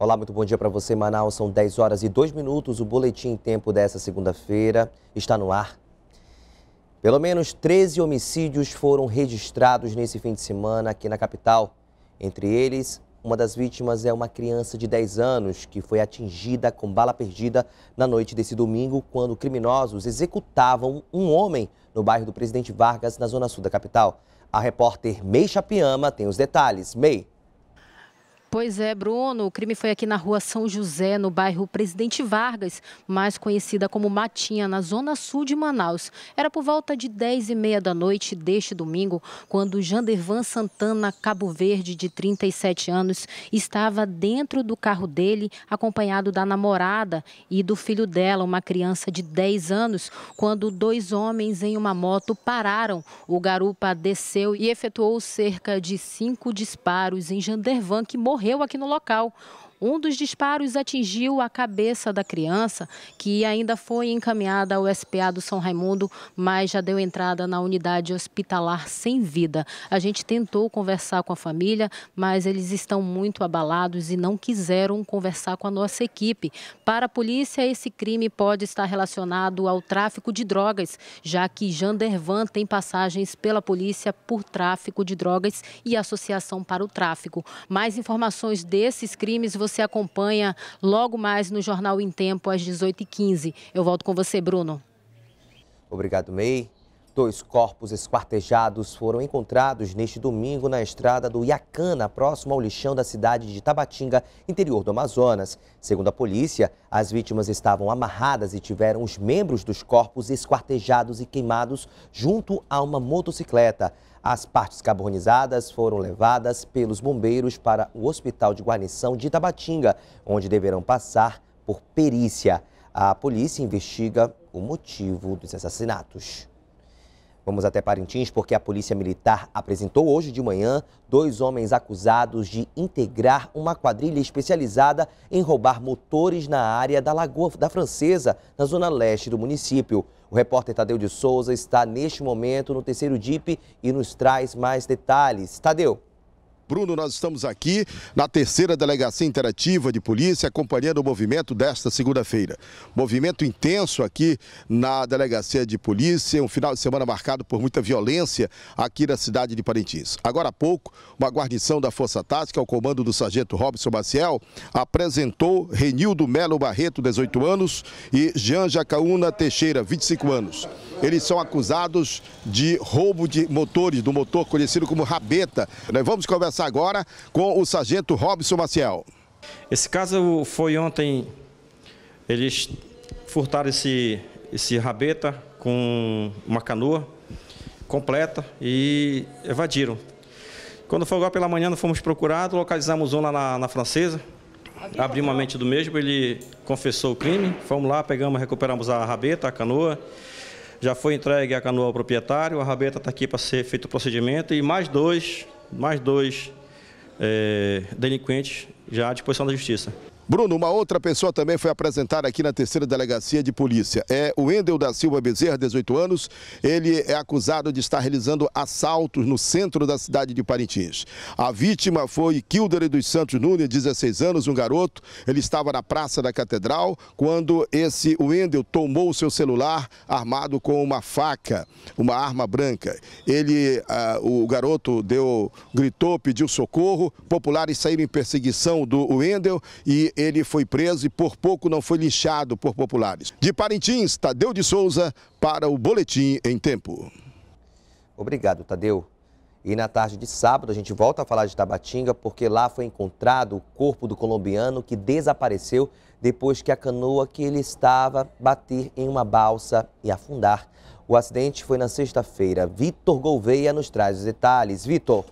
Olá, muito bom dia para você, Manaus. São 10 horas e 2 minutos. O boletim tempo dessa segunda-feira está no ar. Pelo menos 13 homicídios foram registrados nesse fim de semana aqui na capital. Entre eles, uma das vítimas é uma criança de 10 anos que foi atingida com bala perdida na noite desse domingo, quando criminosos executavam um homem no bairro do Presidente Vargas, na zona sul da capital. A repórter Mei Chapiama tem os detalhes. Mei. Pois é, Bruno. O crime foi aqui na rua São José, no bairro Presidente Vargas, mais conhecida como Matinha, na zona sul de Manaus. Era por volta de 10 e meia da noite deste domingo, quando Jandervan Santana Cabo Verde, de 37 anos, estava dentro do carro dele, acompanhado da namorada e do filho dela, uma criança de 10 anos, quando dois homens em uma moto pararam. O garupa desceu e efetuou cerca de cinco disparos em Jandervan, que morreu morreu aqui no local. Um dos disparos atingiu a cabeça da criança, que ainda foi encaminhada ao SPA do São Raimundo, mas já deu entrada na unidade hospitalar sem vida. A gente tentou conversar com a família, mas eles estão muito abalados e não quiseram conversar com a nossa equipe. Para a polícia, esse crime pode estar relacionado ao tráfico de drogas, já que Jandervan tem passagens pela polícia por tráfico de drogas e associação para o tráfico. Mais informações desses crimes você você acompanha logo mais no Jornal em Tempo, às 18h15. Eu volto com você, Bruno. Obrigado, May. Dois corpos esquartejados foram encontrados neste domingo na estrada do Iacana, próximo ao lixão da cidade de Tabatinga, interior do Amazonas. Segundo a polícia, as vítimas estavam amarradas e tiveram os membros dos corpos esquartejados e queimados junto a uma motocicleta. As partes carbonizadas foram levadas pelos bombeiros para o Hospital de Guarnição de Tabatinga, onde deverão passar por perícia. A polícia investiga o motivo dos assassinatos. Vamos até Parintins porque a Polícia Militar apresentou hoje de manhã dois homens acusados de integrar uma quadrilha especializada em roubar motores na área da Lagoa da Francesa, na zona leste do município. O repórter Tadeu de Souza está neste momento no terceiro DIP e nos traz mais detalhes. Tadeu. Bruno, nós estamos aqui na terceira delegacia interativa de polícia, acompanhando o movimento desta segunda-feira. Movimento intenso aqui na delegacia de polícia, um final de semana marcado por muita violência aqui na cidade de Parintins. Agora há pouco, uma guarnição da Força Tática, ao comando do sargento Robson Maciel, apresentou Renildo Melo Barreto, 18 anos, e Jean Jacaúna Teixeira, 25 anos eles são acusados de roubo de motores, do motor conhecido como rabeta. Nós vamos conversar agora com o sargento Robson Maciel. Esse caso foi ontem, eles furtaram esse, esse rabeta com uma canoa completa e evadiram. Quando foi agora pela manhã, nós fomos procurados, localizamos um lá na, na francesa, abrimos a mente do mesmo, ele confessou o crime, fomos lá, pegamos, recuperamos a rabeta, a canoa, já foi entregue a canoa ao proprietário, a rabeta está aqui para ser feito o procedimento e mais dois, mais dois é, delinquentes já à disposição da justiça. Bruno, uma outra pessoa também foi apresentada aqui na terceira delegacia de polícia. É o Wendel da Silva Bezerra, 18 anos. Ele é acusado de estar realizando assaltos no centro da cidade de Parintins. A vítima foi Kildare dos Santos Nunes, 16 anos, um garoto. Ele estava na Praça da Catedral quando esse Wendel tomou o seu celular armado com uma faca, uma arma branca. Ele, ah, o garoto deu, gritou, pediu socorro. Populares saíram em perseguição do Wendel e ele foi preso e por pouco não foi linchado por populares. De Parintins, Tadeu de Souza para o Boletim em Tempo. Obrigado, Tadeu. E na tarde de sábado a gente volta a falar de Tabatinga porque lá foi encontrado o corpo do colombiano que desapareceu depois que a canoa que ele estava bater em uma balsa e afundar. O acidente foi na sexta-feira. Vitor Gouveia nos traz os detalhes. Vitor.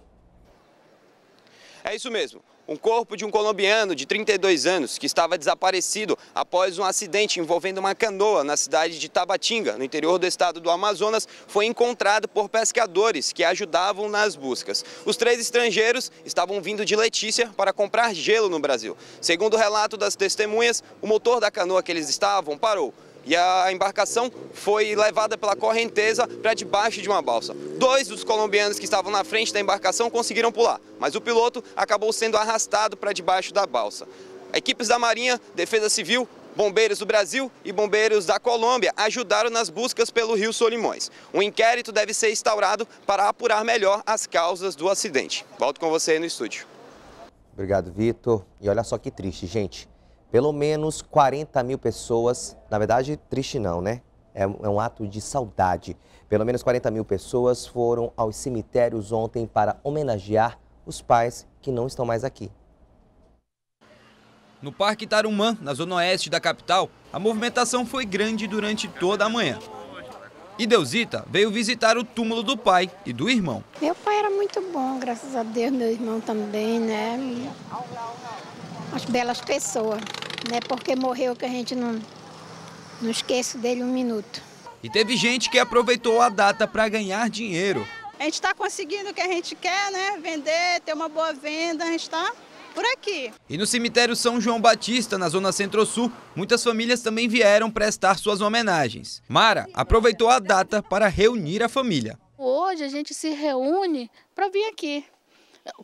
É isso mesmo. Um corpo de um colombiano de 32 anos que estava desaparecido após um acidente envolvendo uma canoa na cidade de Tabatinga, no interior do estado do Amazonas, foi encontrado por pescadores que ajudavam nas buscas. Os três estrangeiros estavam vindo de Letícia para comprar gelo no Brasil. Segundo o relato das testemunhas, o motor da canoa que eles estavam parou e a embarcação foi levada pela correnteza para debaixo de uma balsa. Dois dos colombianos que estavam na frente da embarcação conseguiram pular, mas o piloto acabou sendo arrastado para debaixo da balsa. Equipes da Marinha, Defesa Civil, Bombeiros do Brasil e bombeiros da Colômbia ajudaram nas buscas pelo rio Solimões. Um inquérito deve ser instaurado para apurar melhor as causas do acidente. Volto com você aí no estúdio. Obrigado, Vitor. E olha só que triste, gente. Pelo menos 40 mil pessoas, na verdade, triste não, né? É um é ato de saudade. Pelo menos 40 mil pessoas foram aos cemitérios ontem para homenagear os pais que não estão mais aqui. No Parque Tarumã, na zona oeste da capital, a movimentação foi grande durante toda a manhã. E Deusita veio visitar o túmulo do pai e do irmão. Meu pai era muito bom, graças a Deus, meu irmão também, né? as belas pessoas, né? Porque morreu que a gente não, não esquece dele um minuto. E teve gente que aproveitou a data para ganhar dinheiro. A gente está conseguindo o que a gente quer, né? Vender, ter uma boa venda, a gente está por aqui. E no cemitério São João Batista, na zona centro-sul, muitas famílias também vieram prestar suas homenagens. Mara aproveitou a data para reunir a família. Hoje a gente se reúne para vir aqui,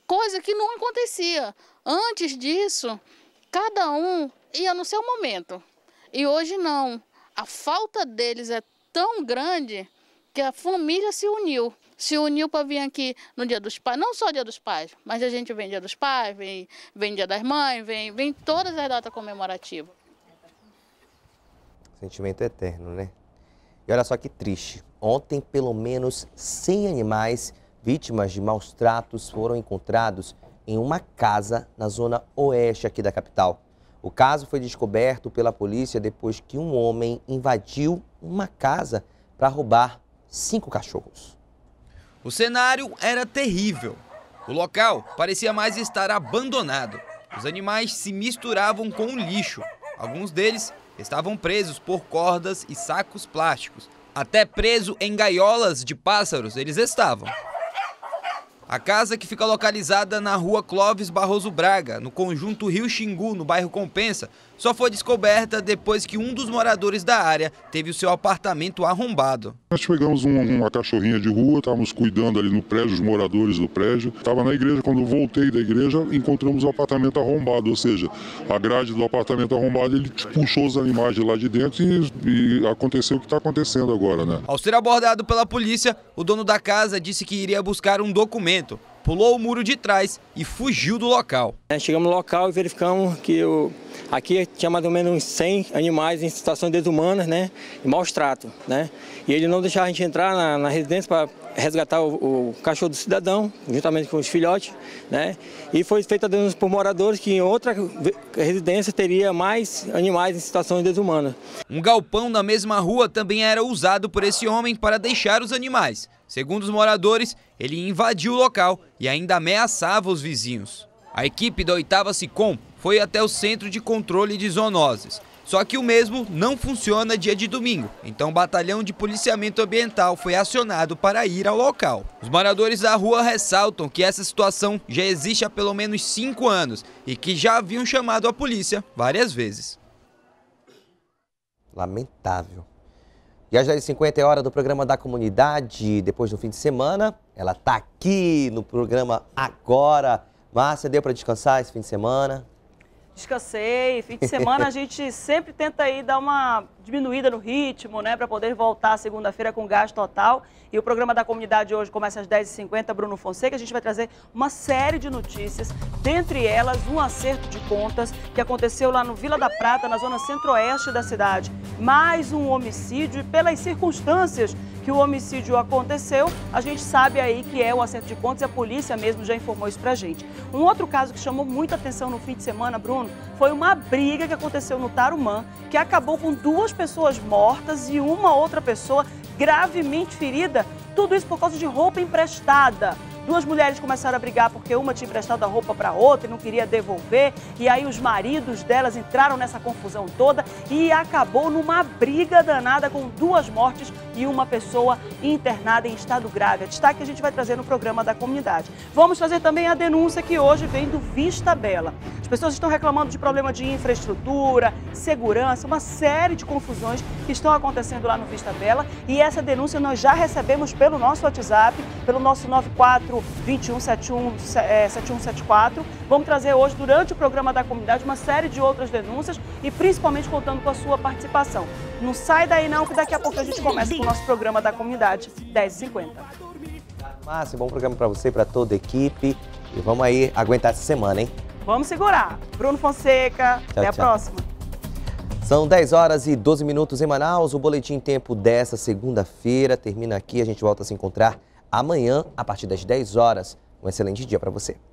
coisa que não acontecia. Antes disso, cada um ia no seu momento. E hoje não. A falta deles é tão grande que a família se uniu. Se uniu para vir aqui no Dia dos Pais, não só Dia dos Pais, mas a gente vem Dia dos Pais, vem, vem Dia das Mães, vem, vem todas as datas comemorativas. Sentimento eterno, né? E olha só que triste. Ontem, pelo menos 100 animais vítimas de maus tratos foram encontrados em uma casa na zona oeste aqui da capital. O caso foi descoberto pela polícia depois que um homem invadiu uma casa para roubar cinco cachorros. O cenário era terrível. O local parecia mais estar abandonado. Os animais se misturavam com o lixo. Alguns deles estavam presos por cordas e sacos plásticos. Até preso em gaiolas de pássaros eles estavam. A casa, que fica localizada na rua Clóvis Barroso Braga, no conjunto Rio Xingu, no bairro Compensa, só foi descoberta depois que um dos moradores da área teve o seu apartamento arrombado. Nós pegamos um, uma cachorrinha de rua, estávamos cuidando ali no prédio, os moradores do prédio. Estava na igreja, quando voltei da igreja, encontramos o apartamento arrombado, ou seja, a grade do apartamento arrombado, ele puxou os animais de lá de dentro e, e aconteceu o que está acontecendo agora, né? Ao ser abordado pela polícia, o dono da casa disse que iria buscar um documento pulou o muro de trás e fugiu do local. É, chegamos no local e verificamos que o Aqui tinha mais ou menos uns 100 animais em situações desumanas, né? E maus tratos, né? E ele não deixava a gente entrar na, na residência para resgatar o, o, cachorro do cidadão, juntamente com os filhotes, né? E foi feita a denúncia por moradores que em outra residência teria mais animais em situações desumanas. Um galpão na mesma rua também era usado por esse homem para deixar os animais. Segundo os moradores, ele invadiu o local e ainda ameaçava os vizinhos. A equipe da oitava SICOM foi até o Centro de Controle de Zoonoses. Só que o mesmo não funciona dia de domingo, então o batalhão de policiamento ambiental foi acionado para ir ao local. Os moradores da rua ressaltam que essa situação já existe há pelo menos cinco anos e que já haviam chamado a polícia várias vezes. Lamentável. E às 10h50 é hora do programa da comunidade, depois do fim de semana. Ela está aqui no programa agora. Márcia, deu para descansar esse fim de semana? Descansei. Fim de semana a gente sempre tenta aí dar uma diminuída no ritmo, né, para poder voltar segunda-feira com gás total. E o programa da comunidade hoje começa às 10h50, Bruno Fonseca. A gente vai trazer uma série de notícias, dentre elas um acerto de contas que aconteceu lá no Vila da Prata, na zona centro-oeste da cidade. Mais um homicídio e pelas circunstâncias que o homicídio aconteceu, a gente sabe aí que é o acerto de contas e a polícia mesmo já informou isso pra gente. Um outro caso que chamou muita atenção no fim de semana, Bruno, foi uma briga que aconteceu no Tarumã, que acabou com duas duas pessoas mortas e uma outra pessoa gravemente ferida. Tudo isso por causa de roupa emprestada. Duas mulheres começaram a brigar porque uma tinha emprestado a roupa para outra e não queria devolver. E aí os maridos delas entraram nessa confusão toda e acabou numa briga danada com duas mortes e uma pessoa internada em estado grave. Destaque que a gente vai trazer no programa da comunidade. Vamos fazer também a denúncia que hoje vem do Vista Bela. As pessoas estão reclamando de problema de infraestrutura, segurança, uma série de confusões que estão acontecendo lá no Vista Bela. E essa denúncia nós já recebemos pelo nosso WhatsApp, pelo nosso 94 4 21 71, é, 7174. Vamos trazer hoje, durante o programa da comunidade, uma série de outras denúncias e principalmente contando com a sua participação. Não sai daí não, que daqui a pouco a gente começa com o nosso programa da comunidade, 10h50. Márcio, bom programa para você e para toda a equipe. E vamos aí aguentar essa semana, hein? Vamos segurar. Bruno Fonseca, tchau, até a próxima. São 10 horas e 12 minutos em Manaus. O Boletim Tempo dessa segunda-feira termina aqui. A gente volta a se encontrar amanhã, a partir das 10 horas. Um excelente dia para você.